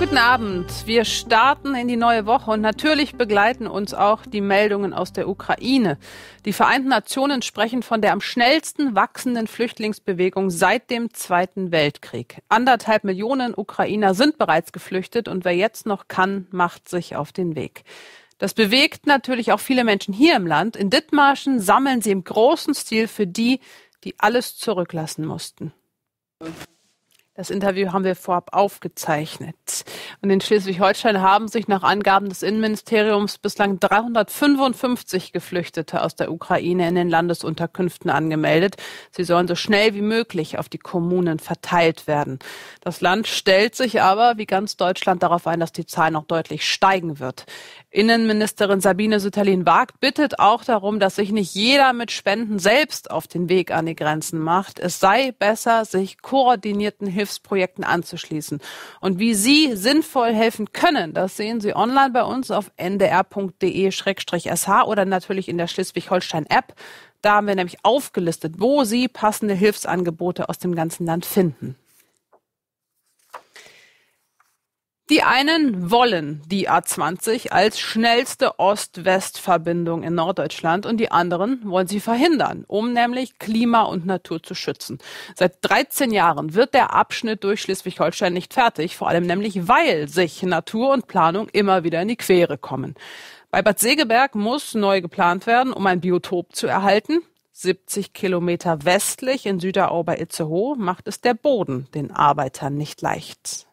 Guten Abend. Wir starten in die neue Woche und natürlich begleiten uns auch die Meldungen aus der Ukraine. Die Vereinten Nationen sprechen von der am schnellsten wachsenden Flüchtlingsbewegung seit dem Zweiten Weltkrieg. Anderthalb Millionen Ukrainer sind bereits geflüchtet und wer jetzt noch kann, macht sich auf den Weg. Das bewegt natürlich auch viele Menschen hier im Land. In Dithmarschen sammeln sie im großen Stil für die, die alles zurücklassen mussten. Das Interview haben wir vorab aufgezeichnet. Und in Schleswig-Holstein haben sich nach Angaben des Innenministeriums bislang 355 Geflüchtete aus der Ukraine in den Landesunterkünften angemeldet. Sie sollen so schnell wie möglich auf die Kommunen verteilt werden. Das Land stellt sich aber, wie ganz Deutschland, darauf ein, dass die Zahl noch deutlich steigen wird. Innenministerin Sabine Sütterlin-Wagt bittet auch darum, dass sich nicht jeder mit Spenden selbst auf den Weg an die Grenzen macht. Es sei besser, sich koordinierten Hilfs Hilfsprojekten anzuschließen. Und wie Sie sinnvoll helfen können, das sehen Sie online bei uns auf ndr.de-sh oder natürlich in der Schleswig-Holstein-App. Da haben wir nämlich aufgelistet, wo Sie passende Hilfsangebote aus dem ganzen Land finden. Die einen wollen die A20 als schnellste Ost-West-Verbindung in Norddeutschland und die anderen wollen sie verhindern, um nämlich Klima und Natur zu schützen. Seit 13 Jahren wird der Abschnitt durch Schleswig-Holstein nicht fertig, vor allem nämlich, weil sich Natur und Planung immer wieder in die Quere kommen. Bei Bad Segeberg muss neu geplant werden, um ein Biotop zu erhalten. 70 Kilometer westlich in Süderau bei Itzehoe macht es der Boden den Arbeitern nicht leicht.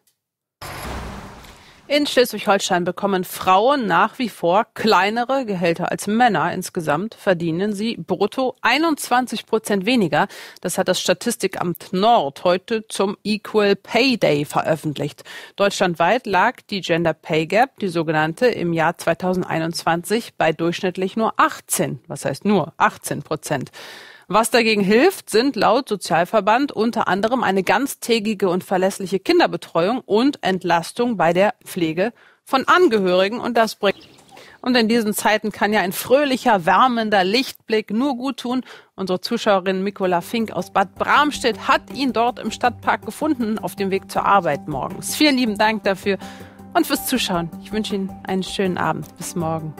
In Schleswig-Holstein bekommen Frauen nach wie vor kleinere Gehälter als Männer. Insgesamt verdienen sie brutto 21 Prozent weniger. Das hat das Statistikamt Nord heute zum Equal Pay Day veröffentlicht. Deutschlandweit lag die Gender Pay Gap, die sogenannte, im Jahr 2021 bei durchschnittlich nur 18, was heißt nur 18 Prozent. Was dagegen hilft, sind laut Sozialverband unter anderem eine ganztägige und verlässliche Kinderbetreuung und Entlastung bei der Pflege von Angehörigen. Und das bringt und in diesen Zeiten kann ja ein fröhlicher, wärmender Lichtblick nur gut tun. Unsere Zuschauerin Nicola Fink aus Bad Bramstedt hat ihn dort im Stadtpark gefunden, auf dem Weg zur Arbeit morgens. Vielen lieben Dank dafür und fürs Zuschauen. Ich wünsche Ihnen einen schönen Abend. Bis morgen.